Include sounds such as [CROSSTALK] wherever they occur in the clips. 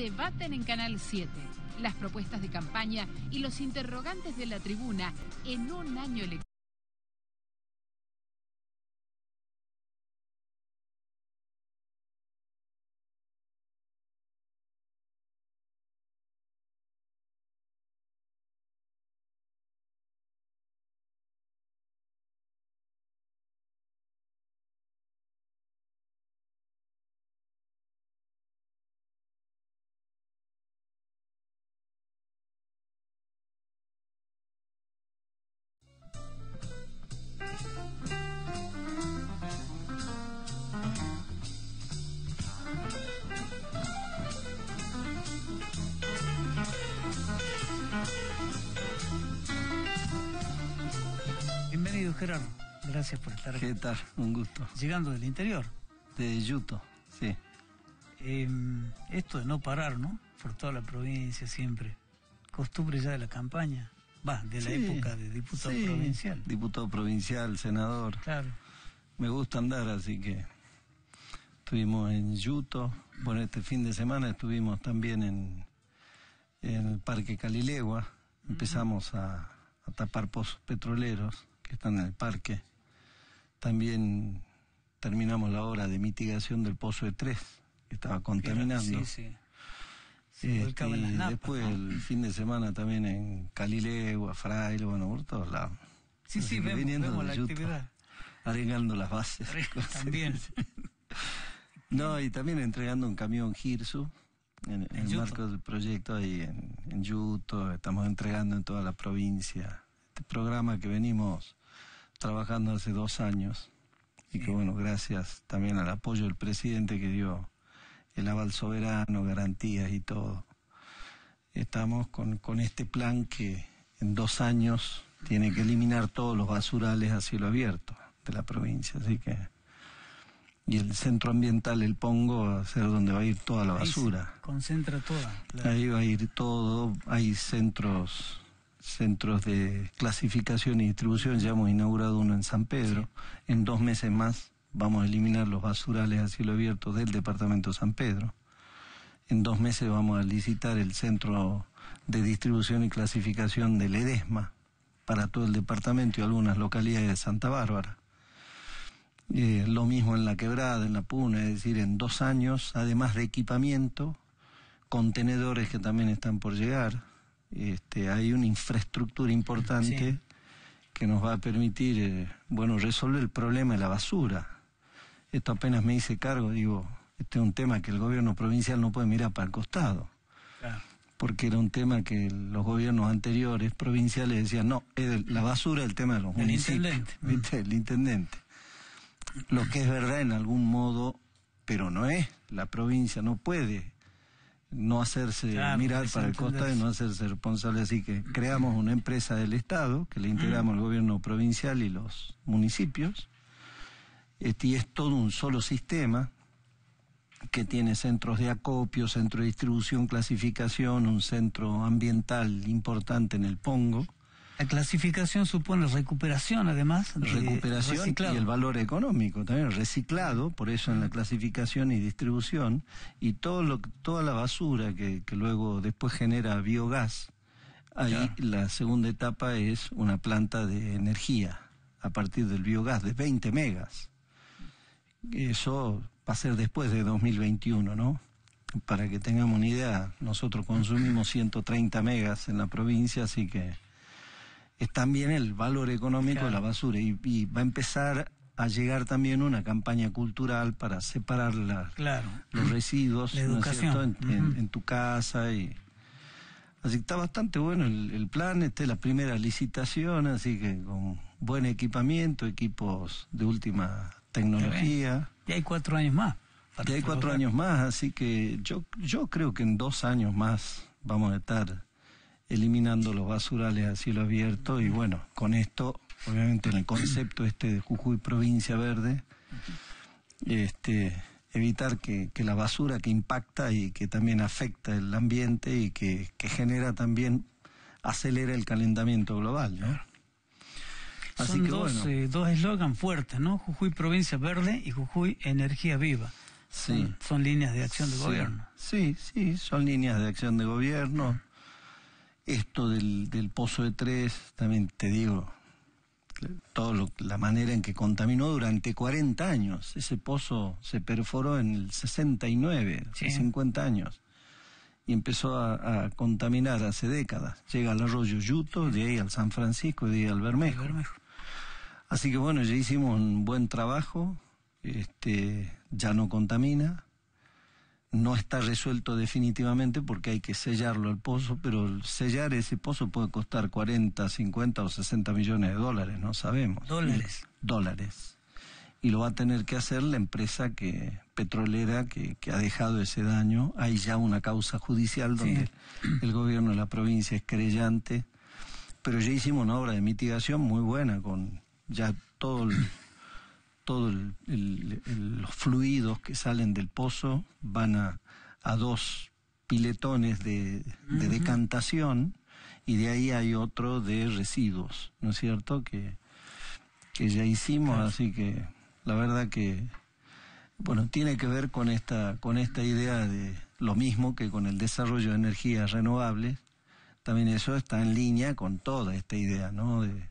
Debaten en Canal 7 las propuestas de campaña y los interrogantes de la tribuna en un año electoral. gracias por estar aquí. ¿Qué tal? Un gusto. Llegando del interior. De Yuto, sí. Em, esto de no parar, ¿no? Por toda la provincia siempre. Costumbre ya de la campaña. Va, de la época de diputado provincial. Diputado provincial, senador. Claro. Me gusta andar, así que estuvimos en Yuto. Bueno, este fin de semana estuvimos también en, el Parque Calilegua. Empezamos a tapar pozos petroleros que están en el parque. También terminamos la obra de mitigación del pozo de tres, que estaba contaminando. Sí, sí. Este, después el fin de semana también en Calilegua, Fraile, bueno, por todos lados. Sí, sí, vemos, la actividad. Arengando las bases. También. [LAUGHS] no, y también entregando un camión Girsu en, el marco del proyecto ahí en, en estamos entregando en toda la provincia. Este programa que venimos trabajando hace dos años y que bueno, gracias también al apoyo del presidente que dio el aval soberano, garantías y todo. Estamos con, con este plan que en dos años tiene que eliminar todos los basurales a cielo abierto de la provincia, así que y el centro ambiental El Pongo va a ser donde va a ir toda la basura. concentra toda. Ahí va a ir todo, hay centros centros de clasificación y distribución, ya hemos inaugurado uno en San Pedro, en dos meses más vamos a eliminar los basurales a cielo abierto del departamento San Pedro, en dos meses vamos a licitar el centro de distribución y clasificación del EDESMA para todo el departamento y algunas localidades de Santa Bárbara. Eh, lo mismo en la quebrada, en la puna, es decir, en dos años, además de equipamiento, contenedores que también están por llegar, este, hay una infraestructura importante que nos va a permitir, eh, bueno, resolver el problema de la basura. Esto apenas me hice cargo, digo, este es un tema que el gobierno provincial no puede mirar para el costado. Porque era un tema que los gobiernos anteriores provinciales decían, no, la basura es el tema de los municipios. [LAUGHS] El intendente. Lo que es verdad en algún modo, pero no es. La provincia no puede no hacerse mirar para el costado y no hacerse responsable. Así que creamos una empresa del Estado, que le integramos el mm. gobierno provincial y los municipios. Este, y es todo un solo sistema que tiene centros de acopio, centro de distribución, clasificación, un centro ambiental importante en el Pongo la clasificación supone recuperación, además. recuperación y el valor económico también, reciclado, por eso en la clasificación y distribución, y todo lo, toda la basura que, luego después genera biogás, ahí la segunda etapa es una planta de energía a partir del biogás de 20 megas. Eso va a ser después de 2021, ¿no? Para que tengamos una idea, nosotros consumimos 130 megas en la provincia, así que es también el valor económico de la basura y, va a empezar a llegar también una campaña cultural para separar los [CLEARS THROAT] residuos En, tu casa y así que está bastante bueno el, plan esta es la primera licitación así que con buen equipamiento equipos de última tecnología y hay cuatro años más y hay cuatro años más así que yo yo creo que en dos años más vamos a estar eliminando los basurales a cielo abierto y bueno, con esto, obviamente en el concepto este de Jujuy provincia verde, este, evitar que, la basura que impacta y que también afecta el ambiente y que, que genera también, acelera el calentamiento global, ¿no? Así que dos, bueno. Eh, dos eslogan fuertes, ¿no? Jujuy Provincia Verde y Jujuy Energía Viva. Sí. Son, líneas de acción de gobierno. Sí, sí, son líneas de acción de gobierno. Esto del, pozo de tres, también te digo, toda la manera en que contaminó durante 40 años. Ese pozo se perforó en el 69, hace 50 años, y empezó a, contaminar hace décadas. Llega al arroyo Yuto, de ahí al San Francisco, y de ahí al Bermejo. Así que bueno, ya hicimos un buen trabajo, este, ya no contamina, no está resuelto definitivamente porque hay que sellarlo al pozo, pero sellar ese pozo puede costar 40, 50 o 60 millones de dólares, no sabemos. Dólares. Dólares. Y lo va a tener que hacer la empresa que petrolera que, ha dejado ese daño. Hay ya una causa judicial donde el gobierno de la provincia es creyente, pero ya hicimos una obra de mitigación muy buena con ya todo el todos los fluidos que salen del pozo van a, a dos piletones de, decantación y de ahí hay otro de residuos, ¿no es cierto? Que, que ya hicimos, así que la verdad que, bueno, tiene que ver con esta, con esta idea de lo mismo que con el desarrollo de energías renovables, también eso está en línea con toda esta idea, ¿no? De,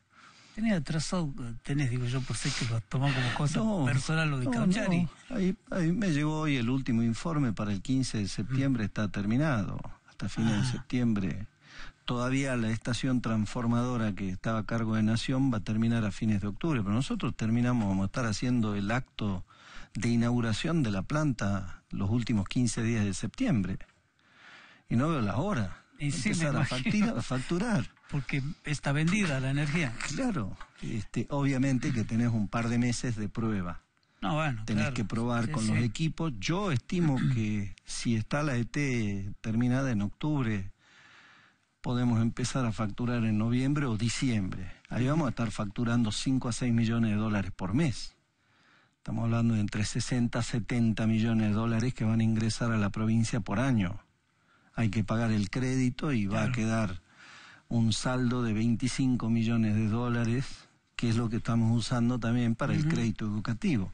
tenés atrasado, tenés, digo yo, por sé que lo toman como cosa personal lo de no, Ahí, me llegó hoy el último informe para el 15 de septiembre, mm. está terminado, hasta fines de ah. septiembre. Todavía la estación transformadora que estaba a cargo de Nación va a terminar a fines de octubre, pero nosotros terminamos, vamos a estar haciendo el acto de inauguración de la planta los últimos 15 días de septiembre. Y no veo la hora empezar a, facturar. Porque está vendida la energía. Claro, este, obviamente que tenés un par de meses de prueba. No, bueno, tenés que probar con los equipos. Yo estimo [CLEARS THROAT] que si está la ET terminada en octubre, podemos empezar a facturar en noviembre o diciembre. Ahí vamos a estar facturando 5 a 6 millones de dólares por mes. Estamos hablando de entre 60 a 70 millones de dólares que van a ingresar a la provincia por año hay que pagar el crédito y va a quedar un saldo de 25 millones de dólares, que es lo que estamos usando también para el crédito educativo.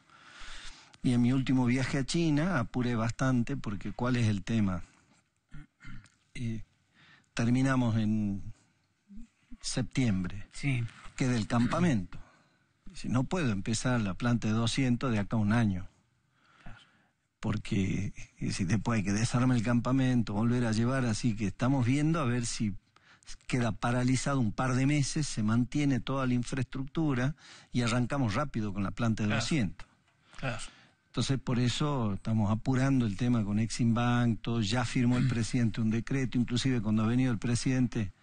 Y en mi último viaje a China apuré bastante porque ¿cuál es el tema? Eh, terminamos en septiembre, sí. que del campamento. Si no puedo empezar la planta de 200 de acá a un año porque eh, si después hay que desarmar el campamento, volver a llevar, así que estamos viendo a ver si queda paralizado un par de meses, se mantiene toda la infraestructura y arrancamos rápido con la planta de asiento. 200. Entonces, por eso estamos apurando el tema con Eximbank, todo, ya firmó el mm. presidente un decreto, inclusive cuando ha venido el presidente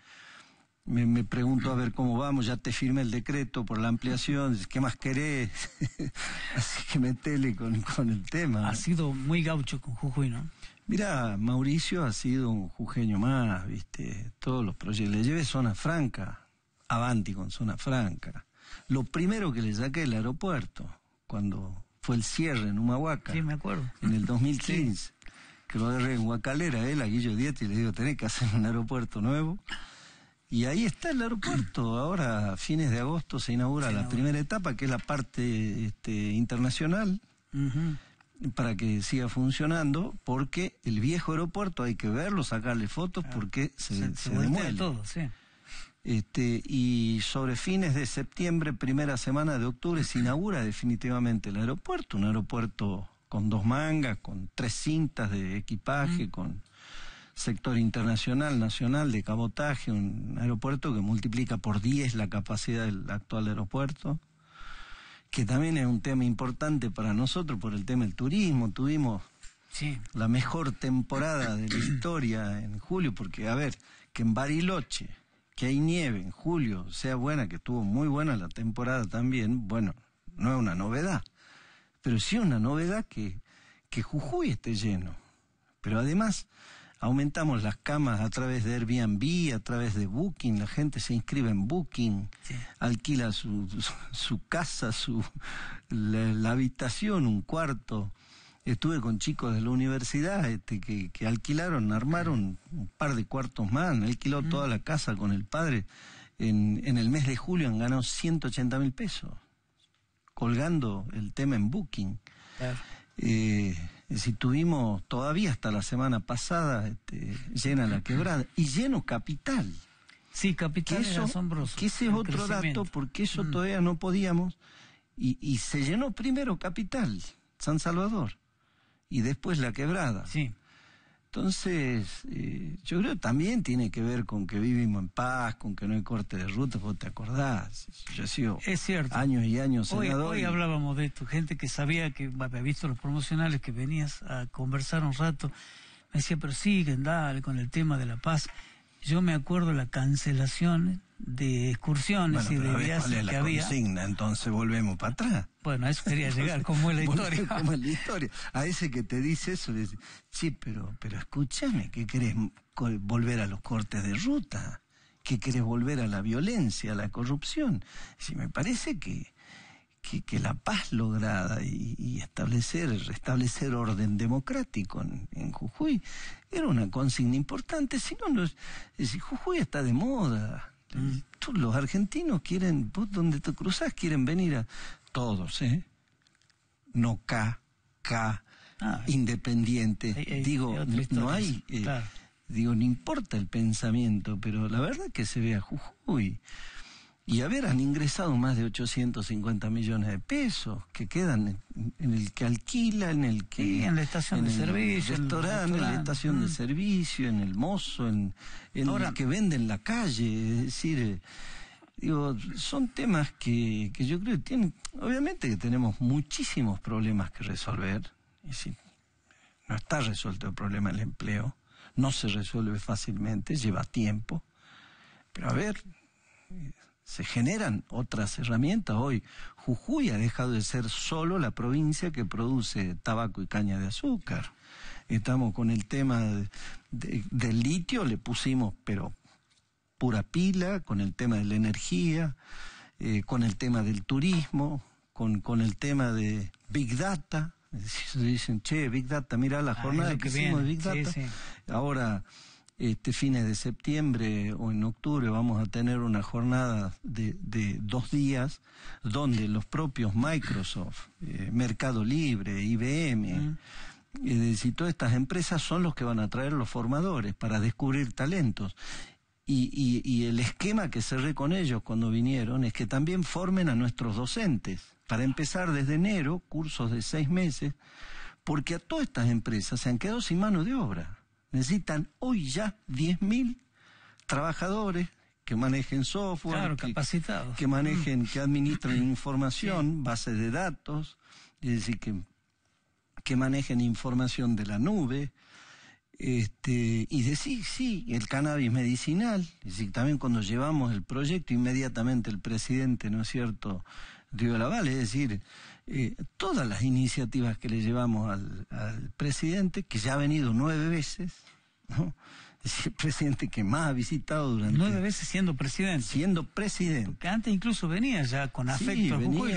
me, me, pregunto a ver cómo vamos, ya te firmé el decreto por la ampliación, ¿qué más querés? [LAUGHS] Así que metele con, con el tema. Ha sido muy gaucho con Jujuy, ¿no? Mira, Mauricio ha sido un jujeño más, ¿viste? Todos los proyectos. Le llevé zona franca, Avanti con zona franca. Lo primero que le saqué el aeropuerto, cuando fue el cierre en Humahuaca. Sí, me acuerdo. En el 2015. [LAUGHS] Que lo agarré en Huacalera, él, ¿eh? a Guillo Dieti, le digo, tenés que hacer un aeropuerto nuevo. Y ahí está el aeropuerto. [CLEARS THROAT] Ahora, a fines de agosto, se inaugura, la primera etapa, que es la parte este, internacional, para que siga funcionando, porque el viejo aeropuerto hay que verlo, sacarle fotos, porque se, se, demuele. todo, Este, y sobre fines de septiembre, primera semana de octubre, se inaugura definitivamente el aeropuerto, un aeropuerto con dos mangas, con tres cintas de equipaje, con sector internacional, nacional de cabotaje, un aeropuerto que multiplica por 10 la capacidad del actual aeropuerto, que también es un tema importante para nosotros por el tema del turismo. Tuvimos la mejor temporada de la historia en julio, porque, a ver, que en Bariloche, que hay nieve en julio, sea buena, que estuvo muy buena la temporada también, bueno, no es una novedad, pero sí una novedad que, que Jujuy esté lleno. Pero además, aumentamos las camas a través de Airbnb, a través de Booking, la gente se inscribe en Booking, alquila su, casa, su, la, habitación, un cuarto. Estuve con chicos de la universidad este, que, alquilaron, armaron un par de cuartos más, alquiló mm. toda la casa con el padre. En, el mes de julio han ganado 180 mil pesos, colgando el tema en Booking. Claro. Eh, si tuvimos todavía hasta la semana pasada este, llena la quebrada y lleno capital. Sí, capital eso, es asombroso. Que ese es otro dato, porque eso mm. todavía no podíamos. Y, y se llenó primero capital, San Salvador, y después la quebrada. Sí. Entonces, eh, yo creo que también tiene que ver con que vivimos en paz, con que no hay corte de ruta, vos te acordás. Yo he sido años y años senador. Hoy, hablábamos de esto, gente que sabía que había visto los promocionales, que venías a conversar un rato. Me decía, pero siguen, dale, con el tema de la paz. Yo me acuerdo la cancelación de excursiones y de viajes había. entonces volvemos para atrás. Bueno, a eso quería [LAUGHS] llegar, como es la historia. [LAUGHS] como historia. A ese que te dice eso, le dice, sí, pero, pero escúchame, ¿qué querés volver a los cortes de ruta? ¿Qué querés volver a la violencia, a la corrupción? Si me parece que que, la paz lograda y, y, establecer, restablecer orden democrático en, Jujuy era una consigna importante, si no, es, Jujuy está de moda. Mm. los argentinos quieren, donde te cruzas quieren venir a todos, ¿eh? No K, K, ah, independiente. digo, no hay... Eh, digo, no importa el pensamiento, pero la verdad es que se ve a Jujuy y haber han ingresado más de 850 millones de pesos que quedan en, el que alquila, en el que... en la estación en de el servicio. Restaurante, en la estación de mm. servicio, en el mozo, en, en que vende en la calle. Es decir, eh, digo, son temas que, que yo creo que tienen... Obviamente que tenemos muchísimos problemas que resolver. Y si no está resuelto el problema del empleo, no se resuelve fácilmente, lleva tiempo. Pero a ver se generan otras herramientas. Hoy Jujuy ha dejado de ser solo la provincia que produce tabaco y caña de azúcar. Estamos con el tema del litio, le pusimos, pero pura pila, con el tema de la energía, eh, con el tema del turismo, con, con el tema de Big Data. [LAUGHS] Dicen, che, Big Data, mira la jornada que, hicimos de Big Data. Ahora este, fines de septiembre o en octubre vamos a tener una jornada de, dos días donde los propios Microsoft, eh, Mercado Libre, IBM, y mm. todas estas empresas son los que van a traer los formadores para descubrir talentos. Y, y el esquema que cerré con ellos cuando vinieron es que también formen a nuestros docentes, para empezar desde enero, cursos de seis meses, porque a todas estas empresas se han quedado sin mano de obra necesitan hoy ya 10.000 trabajadores que manejen software, que, capacitados. que manejen, mm. que administren información, bases de datos, es decir, que, que manejen información de la nube, este, y decir, sí, el cannabis medicinal, es decir, también cuando llevamos el proyecto, inmediatamente el presidente, ¿no es cierto?, dio el es decir, eh, todas las iniciativas que le llevamos al, presidente, que ya ha venido nueve veces, ¿no? [LAUGHS] Es el presidente que más ha visitado durante... Nueve veces siendo presidente. Siendo presidente. Porque antes incluso venía ya con afecto a Jujuy,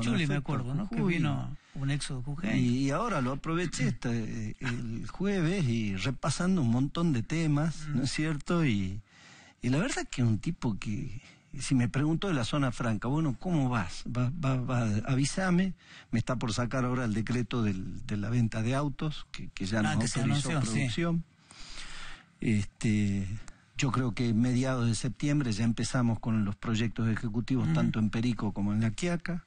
Chuli, me acuerdo, ¿no? Que vino un éxodo jujeño. Y, y, ahora lo aproveché este el jueves y repasando un montón de temas, ¿no es mm. cierto? Y, y la verdad que es un tipo que si me preguntó de la zona franca, bueno, ¿cómo vas? Va, avísame, me está por sacar ahora el decreto de la venta de autos, que, ya ah, no autorizó producción. Este, yo creo que mediados de septiembre ya empezamos con los proyectos ejecutivos, tanto en Perico como en La Quiaca.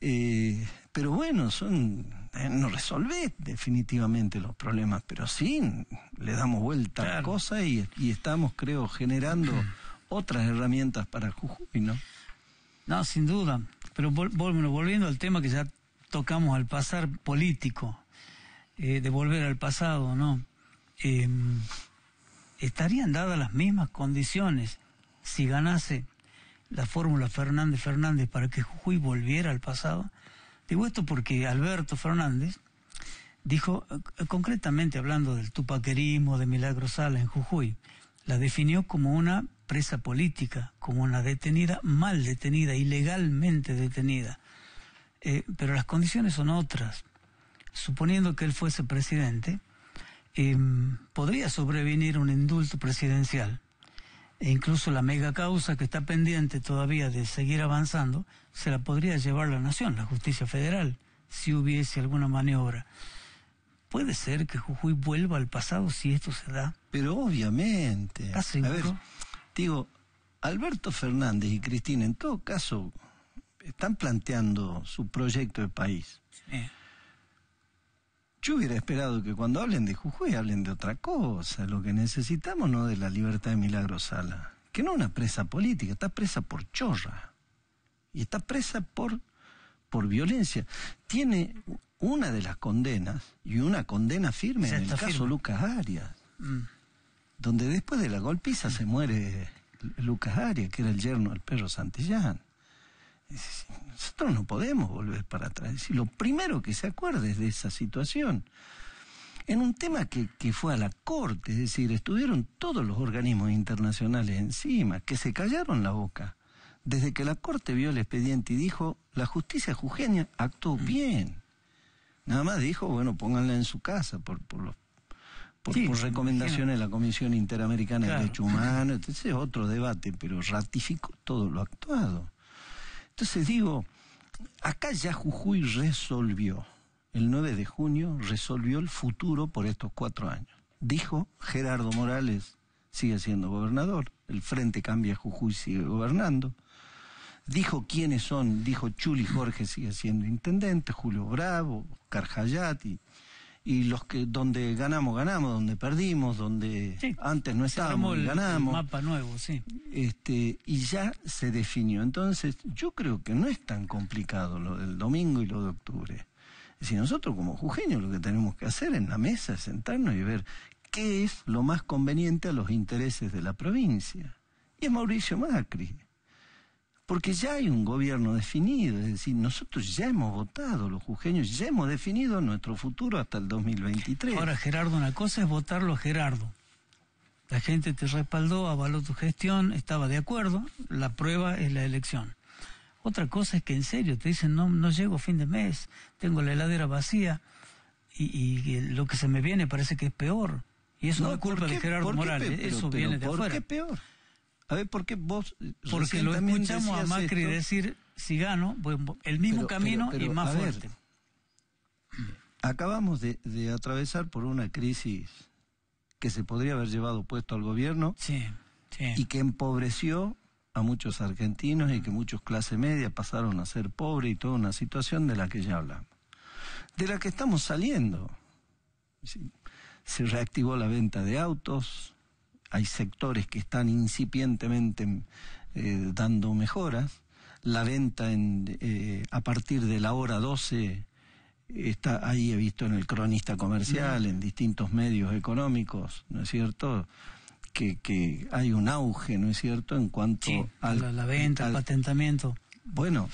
Eh, pero bueno, son eh, no resolvé definitivamente los problemas, pero sí le damos vuelta a la cosa y, estamos, creo, generando otras herramientas para Jujuy, ¿no? No, sin duda. Pero volviendo al tema que ya tocamos al pasar político, eh, de volver al pasado, ¿no? Em, estarían dadas las mismas condiciones si ganase la fórmula Fernández Fernández para que Jujuy volviera al pasado. Digo esto porque Alberto Fernández dijo, eh, concretamente hablando del tupaquerismo de Milagro Sala en Jujuy, la definió como una presa política, como una detenida, mal detenida, ilegalmente detenida. Eh, pero las condiciones son otras. Suponiendo que él fuese presidente, em, podría sobrevenir un indulto presidencial. E incluso la mega causa que está pendiente todavía de seguir avanzando, se la podría llevar la nación, la justicia federal, si hubiese alguna maniobra. Puede ser que Jujuy vuelva al pasado si esto se da. Pero obviamente. Digo, Alberto Fernández y Cristina, en todo caso, están planteando su proyecto de país. Yo hubiera esperado que cuando hablen de Jujuy hablen de otra cosa. Lo que necesitamos no de la libertad de Sala. Que no una presa política, está presa por chorra. Y está presa por, por violencia. Tiene una de las condenas y una condena firme en el caso Lucas Arias. Mm donde después de la golpiza se muere Lucas Arias, que era el yerno del perro Santillán. Nosotros no podemos volver para atrás. Y lo primero que se acuerde es de esa situación. En un tema que, que fue a la corte, es decir, estuvieron todos los organismos internacionales encima, que se callaron la boca. Desde que la corte vio el expediente y dijo, la justicia jujeña actuó mm. bien. Nada más dijo, bueno, pónganla en su casa por, por los por, recomendaciones de la Comisión Interamericana de Derechos Humanos, entonces es otro debate, pero ratificó todo lo actuado. Entonces digo, acá ya Jujuy resolvió, el 9 de junio resolvió el futuro por estos cuatro años. Dijo Gerardo Morales, sigue siendo gobernador, el Frente Cambia Jujuy sigue gobernando. Dijo quiénes son, dijo Chuli Jorge sigue siendo intendente, Julio Bravo, Carjayati y los que donde ganamos ganamos, donde perdimos, donde antes no estábamos ganamos. mapa nuevo, Este y ya se definió. Entonces, yo creo que no es tan complicado lo del domingo y lo de octubre. Si nosotros como jujeños lo que tenemos que hacer en la mesa es sentarnos y ver qué es lo más conveniente a los intereses de la provincia. Y es Mauricio Macri porque ya hay un gobierno definido, es decir, nosotros ya hemos votado, los jujeños ya hemos definido nuestro futuro hasta el 2023. Ahora, Gerardo, una cosa es votarlo, Gerardo. La gente te respaldó, avaló tu gestión, estaba de acuerdo, la prueba es la elección. Otra cosa es que en serio te dicen, no, no llego fin de mes, tengo la heladera vacía y, lo que se me viene parece que es peor. Y eso no, es culpa de Gerardo Morales, eso viene de ¿por Qué peor? A ver, ¿por qué vos... Porque lo escuchamos a Macri decir, si gano, el mismo camino y más fuerte. acabamos de, atravesar por una crisis que se podría haber llevado puesto al gobierno y que empobreció a muchos argentinos y que muchos clase media pasaron a ser pobres y toda una situación de la que ya hablamos. De la que estamos saliendo. Se reactivó la venta de autos, hay sectores que están incipientemente eh, dando mejoras. La venta en, eh, a partir de la hora 12 está ahí he visto en el cronista comercial, en distintos medios económicos, ¿no es cierto? Que, hay un auge, ¿no es cierto? En cuanto a la, venta, al, el patentamiento. Bueno,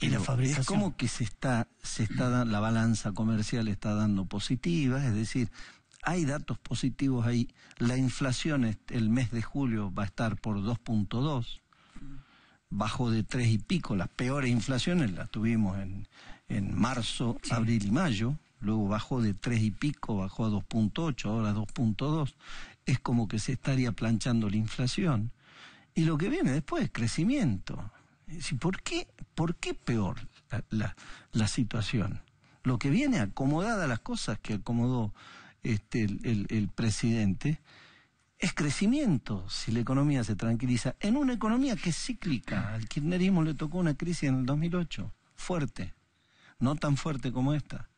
y la fabricación. Es como que se está, se está la balanza comercial está dando positiva, es decir, hay datos positivos ahí. La inflación el mes de julio va a estar por 2.2, bajo de 3 y pico. Las peores inflaciones las tuvimos en, en marzo, abril y mayo. Luego bajó de 3 y pico, bajó a 2.8, ahora 2.2. Es como que se estaría planchando la inflación. Y lo que viene después es crecimiento. ¿por qué, por qué peor la, la, la situación? Lo que viene acomodada las cosas que acomodó este, el, presidente, es crecimiento si la economía se tranquiliza. En una economía que es cíclica, al kirchnerismo le tocó una crisis en el 2008, fuerte, no tan fuerte como esta.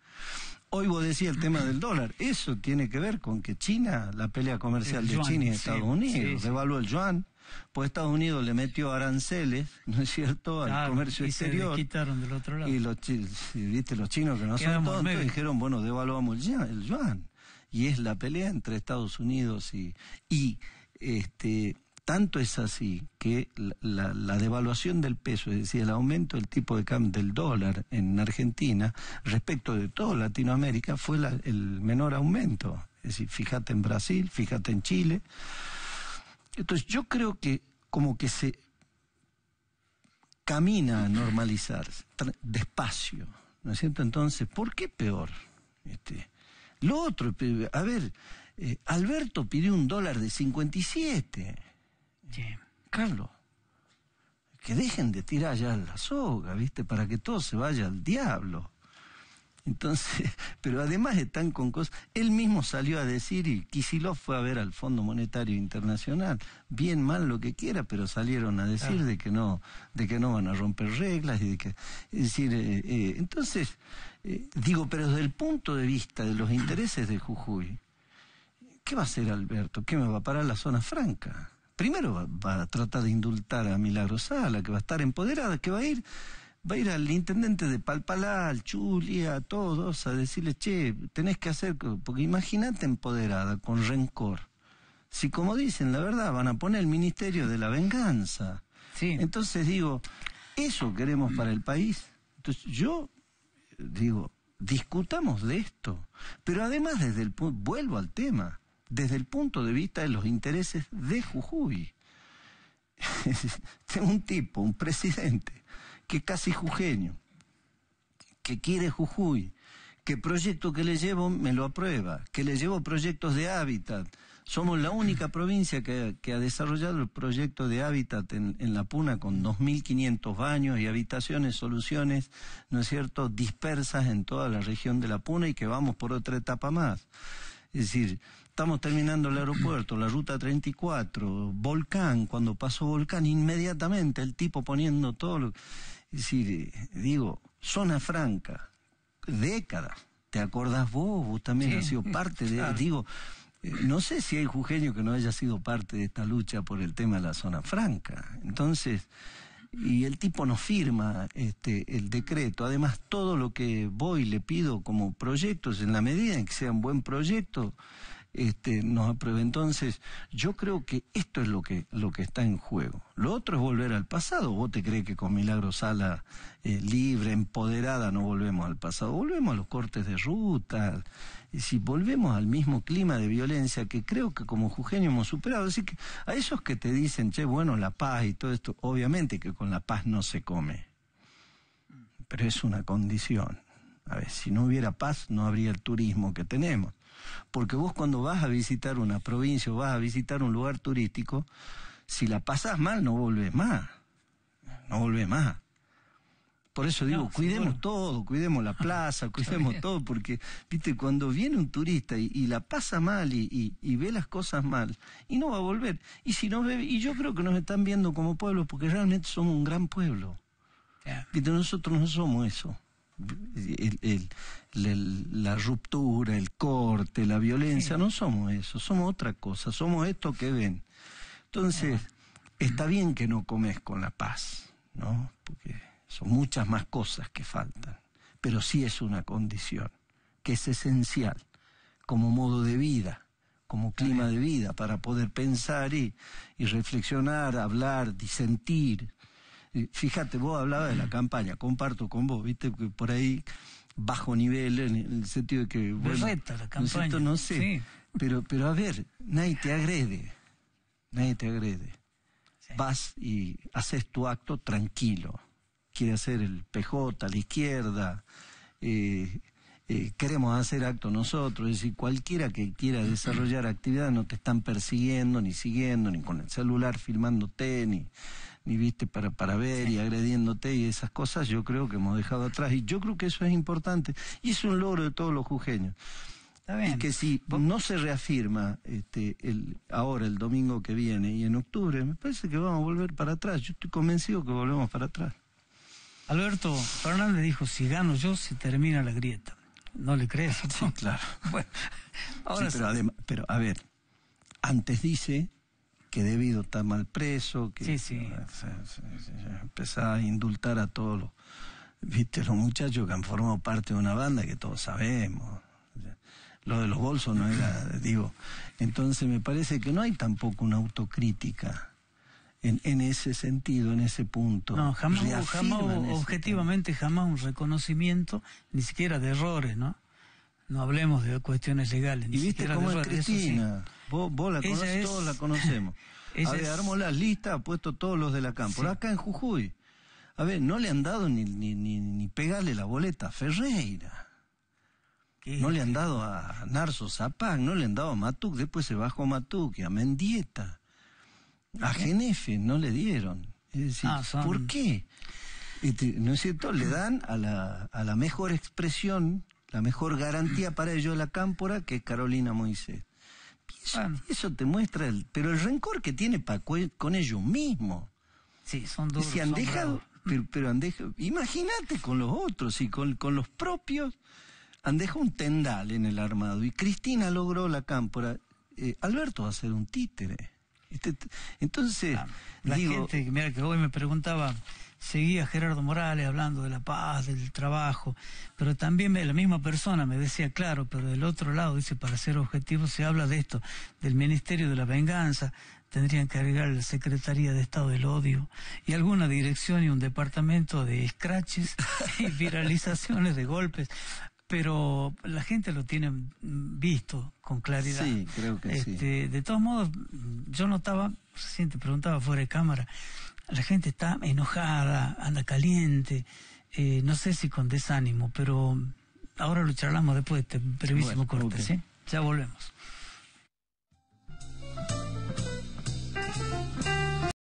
Hoy vos decías el tema del dólar, eso tiene que ver con que China, la pelea comercial de China y Estados Unidos, devaluó el yuan, pues Estados Unidos le metió aranceles, ¿no es cierto?, al comercio y exterior. quitaron del otro lado. Y los, viste, los chinos que no son tontos dijeron, bueno, devaluamos el yuan y es la pelea entre Estados Unidos y, y este, tanto es así que la, devaluación del peso, es decir, el aumento del tipo de cambio del dólar en Argentina respecto de toda Latinoamérica fue el menor aumento. Es decir, fíjate en Brasil, fíjate en Chile. Entonces yo creo que como que se camina a normalizar despacio, ¿no es cierto? Entonces, ¿por qué peor? Este, lo otro, eh, a ver, eh, Alberto pidió un dólar de 57. siete Carlos, que dejen de tirar ya la soga, ¿viste? Para que todo se vaya al diablo. Entonces, [LAUGHS] pero además están con cosas. Él mismo salió a decir, y Kisilov fue a ver al Fondo Monetario Internacional, bien mal lo que quiera, pero salieron a decir de que no, de que no van a romper reglas y de que. Es decir, eh, entonces, eh, digo, pero desde el punto de vista de los intereses de Jujuy, ¿qué va a hacer Alberto? ¿Qué me va a parar la zona franca? Primero va, a tratar de indultar a Milagrosala, que va a estar empoderada, que va a ir va a ir al intendente de Palpalá, al a todos, a decirle, che, tenés que hacer, porque imagínate empoderada, con rencor. Si como dicen, la verdad, van a poner el Ministerio de la Venganza. Entonces digo, ¿eso queremos para el país? Entonces yo digo, discutamos de esto, pero además desde vuelvo al tema, desde el punto de vista de los intereses de Jujuy. [LAUGHS] un tipo, un presidente, que casi jujeño, que quiere Jujuy, que proyecto que le llevo me lo aprueba, que le llevo proyectos de hábitat, somos la única provincia que, ha desarrollado el proyecto de hábitat en, La Puna con 2.500 baños y habitaciones, soluciones, ¿no es cierto?, dispersas en toda la región de La Puna y que vamos por otra etapa más. Es decir, estamos terminando el aeropuerto, la ruta 34, Volcán, cuando pasó Volcán, inmediatamente el tipo poniendo todo lo... Es decir, eh, digo, zona franca, décadas. ¿Te acordás vos? Vos también has sido parte de... Digo, no sé si hay jujeño que no haya sido parte de esta lucha por el tema de la zona franca. Entonces, y el tipo no firma este, el decreto. Además, todo lo que voy le pido como proyectos, en la medida en que sea un buen proyecto, este, nos apruebe. Entonces, yo creo que esto es lo que, lo que está en juego. Lo otro es volver al pasado. ¿Vos te crees que con Milagro Sala eh, libre, empoderada, no volvemos al pasado? Volvemos a los cortes de ruta, y si volvemos al mismo clima de violencia que creo que como jujeño hemos superado, así que a esos que te dicen, che, bueno, la paz y todo esto, obviamente que con la paz no se come, pero es una condición. A ver, si no hubiera paz, no habría el turismo que tenemos. Porque vos cuando vas a visitar una provincia o vas a visitar un lugar turístico, si la pasás mal, no volvés más. No volvés más. Por eso digo, cuidemos todo, cuidemos la plaza, [LAUGHS] cuidemos todo, porque, viste, cuando viene un turista y, la pasa mal y, ve las cosas mal, y no va a volver. Y si no y yo creo que nos están viendo como pueblo, porque realmente somos un gran pueblo. nosotros no somos eso. la ruptura, el corte, la violencia, no somos eso, somos otra cosa, somos esto que ven. Entonces, está bien que no comes con la paz, ¿no? Porque son muchas más cosas que faltan, pero sí es una condición que es esencial como modo de vida, como clima de vida, para poder pensar y, reflexionar, hablar, disentir. Fíjate, vos hablabas de la campaña, comparto con vos, viste que por ahí bajo nivel en el sentido de que vos reta la campaña. No, no sé, pero pero a ver, nadie te agrede. Nadie te agrede. Vas y haces tu acto tranquilo quiere hacer el PJ, la izquierda, eh, eh, queremos hacer acto nosotros, es decir, cualquiera que quiera desarrollar actividad no te están persiguiendo, ni siguiendo, ni con el celular filmándote, ni, ni viste para, para ver y agrediéndote y esas cosas, yo creo que hemos dejado atrás y yo creo que eso es importante y es un logro de todos los jujeños. es que si no se reafirma este, el, ahora, el domingo que viene y en octubre, me parece que vamos a volver para atrás. Yo estoy convencido que volvemos para atrás. Alberto Fernández dijo, si gano yo, se termina la grieta. No le crees. Sí, [LAUGHS] claro. sí, pero, pero a ver, antes dice que debido está mal preso, que empezaba a indultar a todos los, viste, los muchachos que han formado parte de una banda que todos sabemos. Lo de los bolsos no era, digo. Entonces me parece que no hay tampoco una autocrítica en, ese sentido, en ese punto. No, jamás, objetivamente jamás un reconocimiento, ni siquiera de errores, ¿no? No hablemos de cuestiones legales. y viste es Cristina. Vos, la conoces, todos la [LAUGHS] conocemos. A ver, armó la lista, ha puesto todos los de la campo acá en Jujuy. A ver, no le han dado ni, ni, ni, ni pegarle la boleta a Ferreira. No le han dado a Narzo Zapac, no le han dado a Matuc, después se bajó Matuc y a Mendieta. A Genefe no le dieron. Es decir, ah, ¿por qué? Este, ¿No es cierto? Le dan a la, a la mejor expresión, la mejor garantía [CLEARS THROAT] para ellos la cámpora, que es Carolina Moisés. eso, te muestra, el, pero el rencor que tiene Paco con ellos mismos. Sí, son dos. han dejado, [CLEARS THROAT] pero, han dejado, imagínate con los otros y con, los propios, han dejado un tendal en el armado y Cristina logró la cámpora. Eh, Alberto va a ser un títere. Entonces, ah, la gente, mira que hoy me preguntaba, seguía Gerardo Morales hablando de la paz, del trabajo, pero también la misma persona me decía, claro, pero del otro lado, dice, para ser objetivo se habla de esto, del Ministerio de la Venganza, tendrían que agregar la Secretaría de Estado del Odio y alguna dirección y un departamento de scratches [LAUGHS] y viralizaciones de golpes pero la gente lo tiene visto con claridad. Sí, creo que sí. Este, de todos modos, yo notaba, recién te preguntaba fuera de cámara, la gente está enojada, anda caliente, eh, no sé si con desánimo, pero ahora lo charlamos después de este brevísimo corte, Ya volvemos.